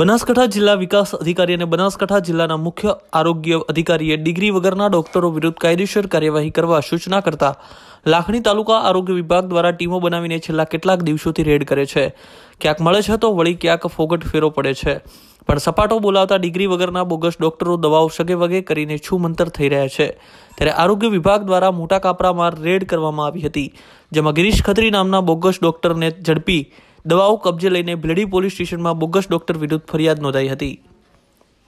બનાસકાંઠા જિલ્લા વિકાસ અધિકારી અને બનાસકાંઠા જિલ્લાના મુખ્ય આરોગ્ય અધિકારીએ ડિગ્રી વગરના ડોક્ટરો વિરુદ્ધ કાયદેસર કાર્યવાહી કરવા સૂચના કરતા લાખણી તાલુકા આરોગ્ય વિભાગ દ્વારા ટીમો બનાવીને છેલ્લા કેટલાક દિવસોથી રેડ કરે છે ક્યાંક મળે છે તો વળી ક્યાંક ફોગટ ફેરો પડે છે પણ સપાટો બોલાવતા ડિગ્રી વગરના બોગસ ડોક્ટરો દવાઓ સગે વગે કરીને છૂમંતર થઈ રહ્યા છે ત્યારે આરોગ્ય વિભાગ દ્વારા મોટા કાપરામાં રેડ કરવામાં આવી હતી જેમાં ગિરીશ ખત્રી નામના બોગસ ડોક્ટરને ઝડપી દવાઓ કબજે લઈને ભલેડી પોલીસ સ્ટેશનમાં બોગસ ડોક્ટર વિરુદ્ધ ફરિયાદ નોંધાઈ હતી